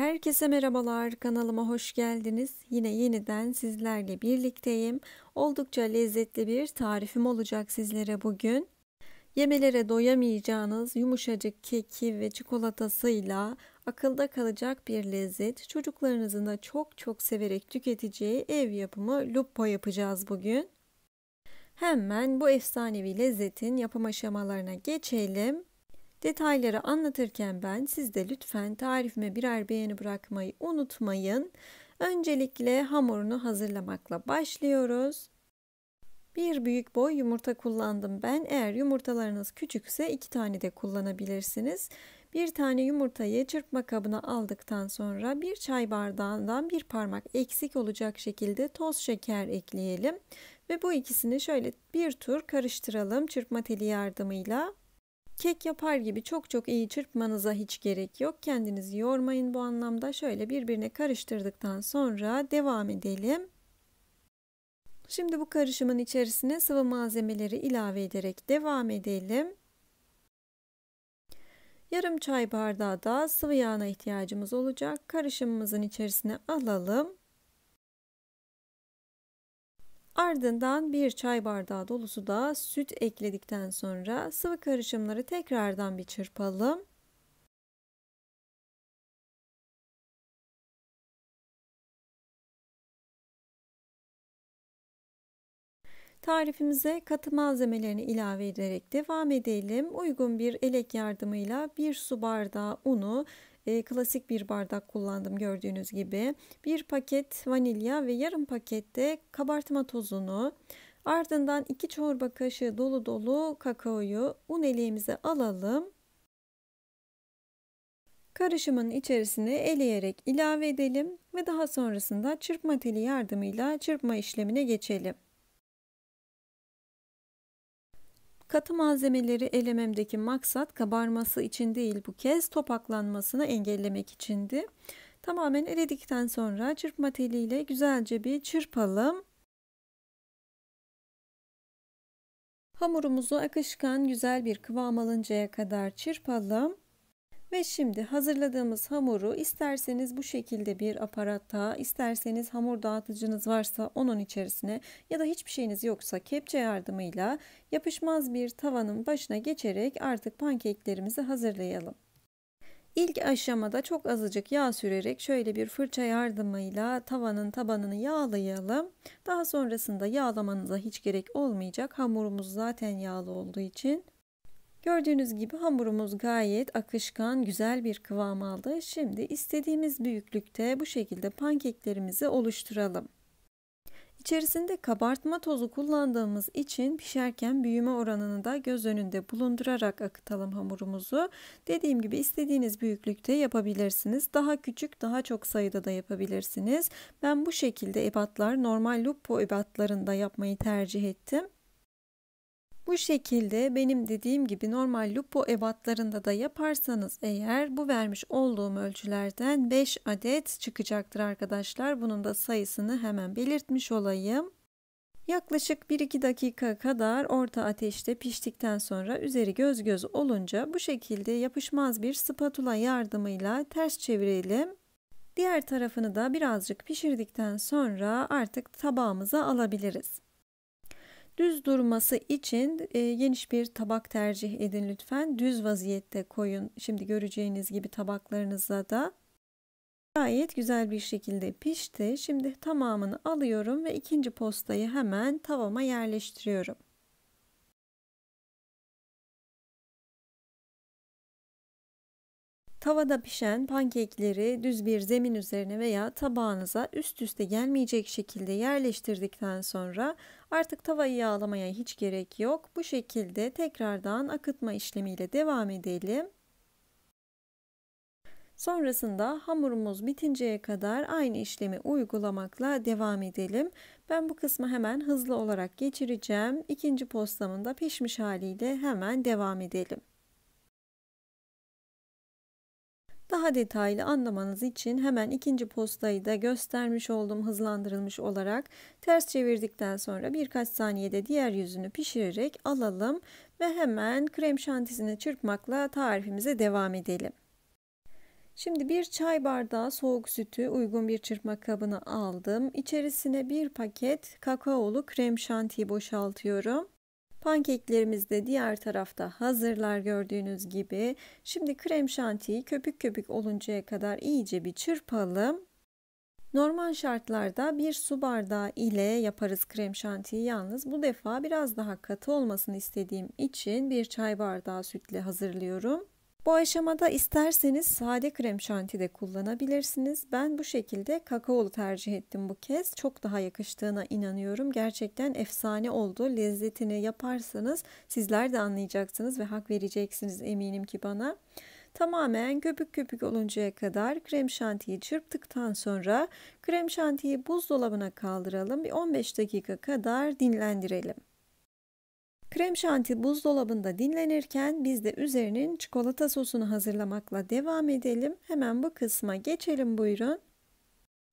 Herkese merhabalar kanalıma hoş geldiniz. Yine yeniden sizlerle birlikteyim. Oldukça lezzetli bir tarifim olacak sizlere bugün. Yemelere doyamayacağınız yumuşacık keki ve çikolatasıyla akılda kalacak bir lezzet. Çocuklarınızın da çok çok severek tüketeceği ev yapımı lupo yapacağız bugün. Hemen bu efsanevi lezzetin yapım aşamalarına geçelim. Detayları anlatırken ben siz de lütfen tarifime birer beğeni bırakmayı unutmayın. Öncelikle hamurunu hazırlamakla başlıyoruz. Bir büyük boy yumurta kullandım ben. Eğer yumurtalarınız küçükse iki tane de kullanabilirsiniz. Bir tane yumurtayı çırpma kabına aldıktan sonra bir çay bardağından bir parmak eksik olacak şekilde toz şeker ekleyelim. Ve bu ikisini şöyle bir tur karıştıralım çırpma teli yardımıyla. Kek yapar gibi çok çok iyi çırpmanıza hiç gerek yok. Kendinizi yormayın bu anlamda. Şöyle birbirine karıştırdıktan sonra devam edelim. Şimdi bu karışımın içerisine sıvı malzemeleri ilave ederek devam edelim. Yarım çay bardağı da sıvı yağına ihtiyacımız olacak. Karışımımızın içerisine alalım. Ardından bir çay bardağı dolusu da süt ekledikten sonra sıvı karışımları tekrardan bir çırpalım. Tarifimize katı malzemelerini ilave ederek devam edelim. Uygun bir elek yardımıyla bir su bardağı unu e, klasik bir bardak kullandım gördüğünüz gibi. Bir paket vanilya ve yarım pakette kabartma tozunu ardından iki çorba kaşığı dolu dolu kakaoyu un eleğimize alalım. Karışımın içerisine eleyerek ilave edelim ve daha sonrasında çırpma teli yardımıyla çırpma işlemine geçelim. Katı malzemeleri elememdeki maksat kabarması için değil bu kez topaklanmasını engellemek içindi. Tamamen eledikten sonra çırpma teliyle güzelce bir çırpalım. Hamurumuzu akışkan güzel bir kıvam alıncaya kadar çırpalım. Ve şimdi hazırladığımız hamuru isterseniz bu şekilde bir aparata, isterseniz hamur dağıtıcınız varsa onun içerisine ya da hiçbir şeyiniz yoksa kepçe yardımıyla yapışmaz bir tavanın başına geçerek artık pankeklerimizi hazırlayalım. İlk aşamada çok azıcık yağ sürerek şöyle bir fırça yardımıyla tavanın tabanını yağlayalım. Daha sonrasında yağlamanıza hiç gerek olmayacak. Hamurumuz zaten yağlı olduğu için Gördüğünüz gibi hamurumuz gayet akışkan, güzel bir kıvam aldı. Şimdi istediğimiz büyüklükte bu şekilde pankeklerimizi oluşturalım. İçerisinde kabartma tozu kullandığımız için pişerken büyüme oranını da göz önünde bulundurarak akıtalım hamurumuzu. Dediğim gibi istediğiniz büyüklükte yapabilirsiniz. Daha küçük daha çok sayıda da yapabilirsiniz. Ben bu şekilde ebatlar normal lupo ebatlarında yapmayı tercih ettim. Bu şekilde benim dediğim gibi normal lupo ebatlarında da yaparsanız eğer bu vermiş olduğum ölçülerden 5 adet çıkacaktır arkadaşlar. Bunun da sayısını hemen belirtmiş olayım. Yaklaşık 1-2 dakika kadar orta ateşte piştikten sonra üzeri göz göz olunca bu şekilde yapışmaz bir spatula yardımıyla ters çevirelim. Diğer tarafını da birazcık pişirdikten sonra artık tabağımıza alabiliriz. Düz durması için e, geniş bir tabak tercih edin lütfen. Düz vaziyette koyun. Şimdi göreceğiniz gibi tabaklarınızda da gayet güzel bir şekilde pişti. Şimdi tamamını alıyorum ve ikinci postayı hemen tavama yerleştiriyorum. Tavada pişen pankekleri düz bir zemin üzerine veya tabağınıza üst üste gelmeyecek şekilde yerleştirdikten sonra artık tavayı yağlamaya hiç gerek yok. Bu şekilde tekrardan akıtma işlemiyle devam edelim. Sonrasında hamurumuz bitinceye kadar aynı işlemi uygulamakla devam edelim. Ben bu kısmı hemen hızlı olarak geçireceğim. İkinci postamın da pişmiş haliyle hemen devam edelim. Daha detaylı anlamanız için hemen ikinci postayı da göstermiş oldum hızlandırılmış olarak. Ters çevirdikten sonra birkaç saniyede diğer yüzünü pişirerek alalım ve hemen krem şantisini çırpmakla tarifimize devam edelim. Şimdi bir çay bardağı soğuk sütü uygun bir çırpma kabına aldım. İçerisine bir paket kakaolu krem şantiyi boşaltıyorum. Pankeklerimiz de diğer tarafta hazırlar gördüğünüz gibi. Şimdi krem şantiyi köpük köpük oluncaya kadar iyice bir çırpalım. Normal şartlarda bir su bardağı ile yaparız krem şantiyi yalnız bu defa biraz daha katı olmasını istediğim için bir çay bardağı sütle hazırlıyorum. Bu aşamada isterseniz sade krem şanti de kullanabilirsiniz. Ben bu şekilde kakaolu tercih ettim bu kez. Çok daha yakıştığına inanıyorum. Gerçekten efsane oldu. Lezzetini yaparsanız sizler de anlayacaksınız ve hak vereceksiniz eminim ki bana. Tamamen köpük köpük oluncaya kadar krem şantiyi çırptıktan sonra krem şantiyi buzdolabına kaldıralım. Bir 15 dakika kadar dinlendirelim. Krem şanti buzdolabında dinlenirken biz de üzerinin çikolata sosunu hazırlamakla devam edelim. Hemen bu kısma geçelim buyurun.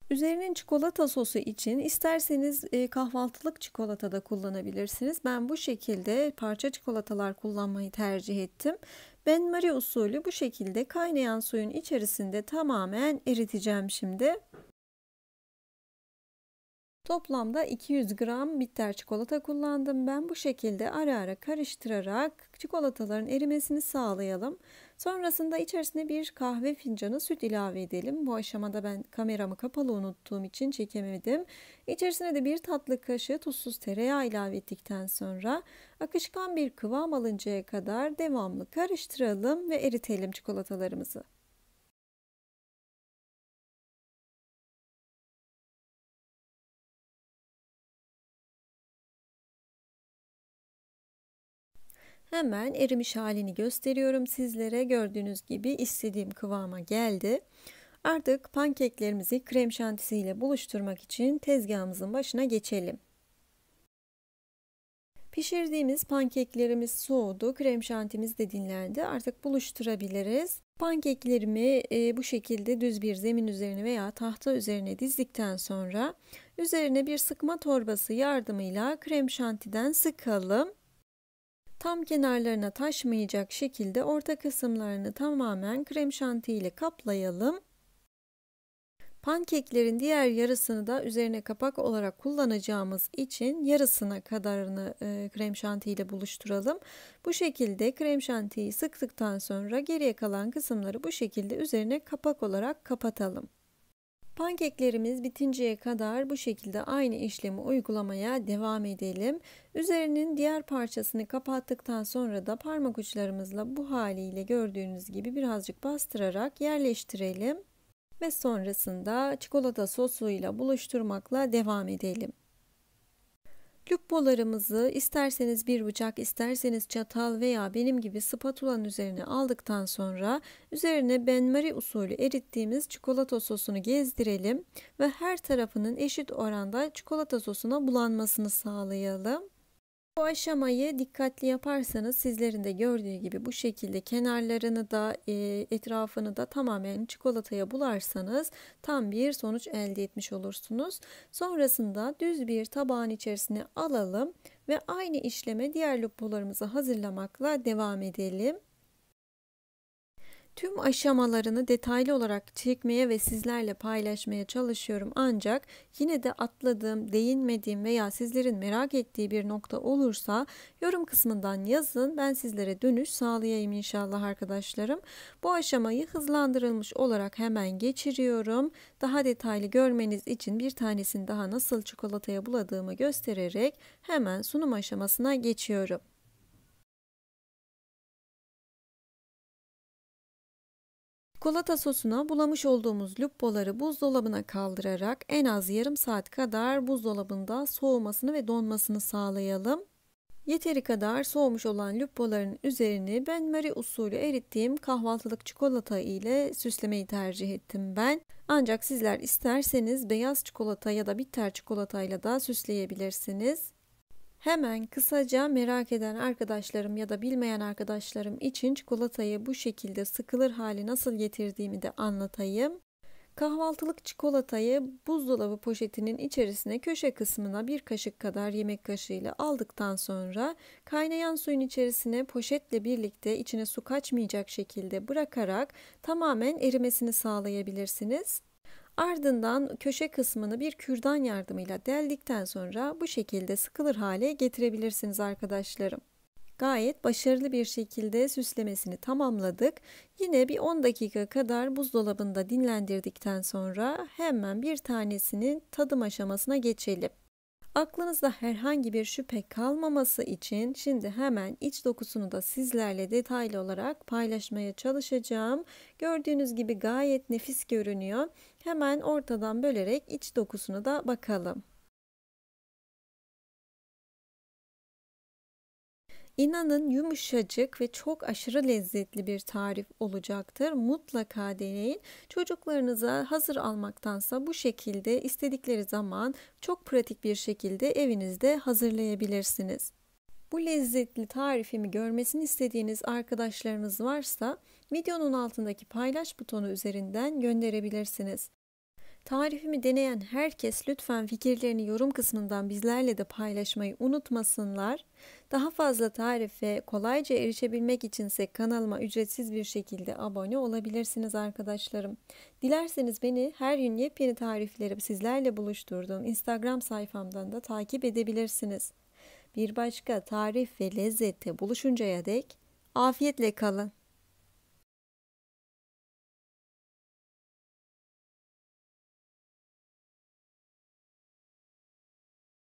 Üzerinin çikolata sosu için isterseniz e, kahvaltılık çikolata da kullanabilirsiniz. Ben bu şekilde parça çikolatalar kullanmayı tercih ettim. Ben Marie usulü bu şekilde kaynayan suyun içerisinde tamamen eriteceğim şimdi. Toplamda 200 gram bitter çikolata kullandım. Ben bu şekilde ara ara karıştırarak çikolataların erimesini sağlayalım. Sonrasında içerisine bir kahve fincanı süt ilave edelim. Bu aşamada ben kameramı kapalı unuttuğum için çekemedim. İçerisine de bir tatlı kaşığı tuzsuz tereyağı ilave ettikten sonra akışkan bir kıvam alıncaya kadar devamlı karıştıralım ve eritelim çikolatalarımızı. Hemen erimiş halini gösteriyorum sizlere. Gördüğünüz gibi istediğim kıvama geldi. Artık pankeklerimizi krem şantisiyle buluşturmak için tezgahımızın başına geçelim. Pişirdiğimiz pankeklerimiz soğudu, krem şantimiz de dinlendi. Artık buluşturabiliriz. Pankeklerimi e, bu şekilde düz bir zemin üzerine veya tahta üzerine dizdikten sonra üzerine bir sıkma torbası yardımıyla krem şantiden sıkalım tam kenarlarına taşmayacak şekilde orta kısımlarını tamamen krem şanti ile kaplayalım. Pankeklerin diğer yarısını da üzerine kapak olarak kullanacağımız için yarısına kadarını e, krem şanti ile buluşturalım. Bu şekilde krem şantiyi sıktıktan sonra geriye kalan kısımları bu şekilde üzerine kapak olarak kapatalım. Pankeklerimiz bitinceye kadar bu şekilde aynı işlemi uygulamaya devam edelim. Üzerinin diğer parçasını kapattıktan sonra da parmak uçlarımızla bu haliyle gördüğünüz gibi birazcık bastırarak yerleştirelim ve sonrasında çikolata sosuyla buluşturmakla devam edelim bolarımızı isterseniz bir bıçak, isterseniz çatal veya benim gibi spatulanın üzerine aldıktan sonra üzerine benmari usulü erittiğimiz çikolata sosunu gezdirelim ve her tarafının eşit oranda çikolata sosuna bulanmasını sağlayalım. Bu aşamayı dikkatli yaparsanız sizlerin de gördüğü gibi bu şekilde kenarlarını da e, etrafını da tamamen çikolataya bularsanız tam bir sonuç elde etmiş olursunuz. Sonrasında düz bir tabağın içerisine alalım ve aynı işleme diğer lokmalarımızı hazırlamakla devam edelim. Tüm aşamalarını detaylı olarak çekmeye ve sizlerle paylaşmaya çalışıyorum ancak yine de atladığım, değinmediğim veya sizlerin merak ettiği bir nokta olursa yorum kısmından yazın. Ben sizlere dönüş sağlayayım inşallah arkadaşlarım. Bu aşamayı hızlandırılmış olarak hemen geçiriyorum. Daha detaylı görmeniz için bir tanesini daha nasıl çikolataya buladığımı göstererek hemen sunum aşamasına geçiyorum. Çikolata sosuna bulamış olduğumuz luppoları buzdolabına kaldırarak en az yarım saat kadar buzdolabında soğumasını ve donmasını sağlayalım. Yeteri kadar soğumuş olan luppoların üzerini ben mari usulü erittiğim kahvaltılık çikolata ile süslemeyi tercih ettim ben. Ancak sizler isterseniz beyaz çikolata ya da bitter çikolatayla da süsleyebilirsiniz. Hemen kısaca merak eden arkadaşlarım ya da bilmeyen arkadaşlarım için çikolatayı bu şekilde sıkılır hali nasıl getirdiğimi de anlatayım. Kahvaltılık çikolatayı buzdolabı poşetinin içerisine köşe kısmına bir kaşık kadar yemek kaşığıyla aldıktan sonra kaynayan suyun içerisine poşetle birlikte içine su kaçmayacak şekilde bırakarak tamamen erimesini sağlayabilirsiniz. Ardından köşe kısmını bir kürdan yardımıyla deldikten sonra bu şekilde sıkılır hale getirebilirsiniz arkadaşlarım. Gayet başarılı bir şekilde süslemesini tamamladık. Yine bir 10 dakika kadar buzdolabında dinlendirdikten sonra hemen bir tanesinin tadım aşamasına geçelim. Aklınızda herhangi bir şüphe kalmaması için şimdi hemen iç dokusunu da sizlerle detaylı olarak paylaşmaya çalışacağım. Gördüğünüz gibi gayet nefis görünüyor. Hemen ortadan bölerek iç dokusunu da bakalım. İnanın yumuşacık ve çok aşırı lezzetli bir tarif olacaktır. Mutlaka deneyin. Çocuklarınıza hazır almaktansa bu şekilde istedikleri zaman çok pratik bir şekilde evinizde hazırlayabilirsiniz. Bu lezzetli tarifimi görmesini istediğiniz arkadaşlarınız varsa videonun altındaki paylaş butonu üzerinden gönderebilirsiniz. Tarifimi deneyen herkes lütfen fikirlerini yorum kısmından bizlerle de paylaşmayı unutmasınlar. Daha fazla tarife kolayca erişebilmek içinse kanalıma ücretsiz bir şekilde abone olabilirsiniz arkadaşlarım. Dilerseniz beni her gün yepyeni tarifleri sizlerle buluşturduğum Instagram sayfamdan da takip edebilirsiniz. Bir başka tarif ve lezzette buluşuncaya dek afiyetle kalın.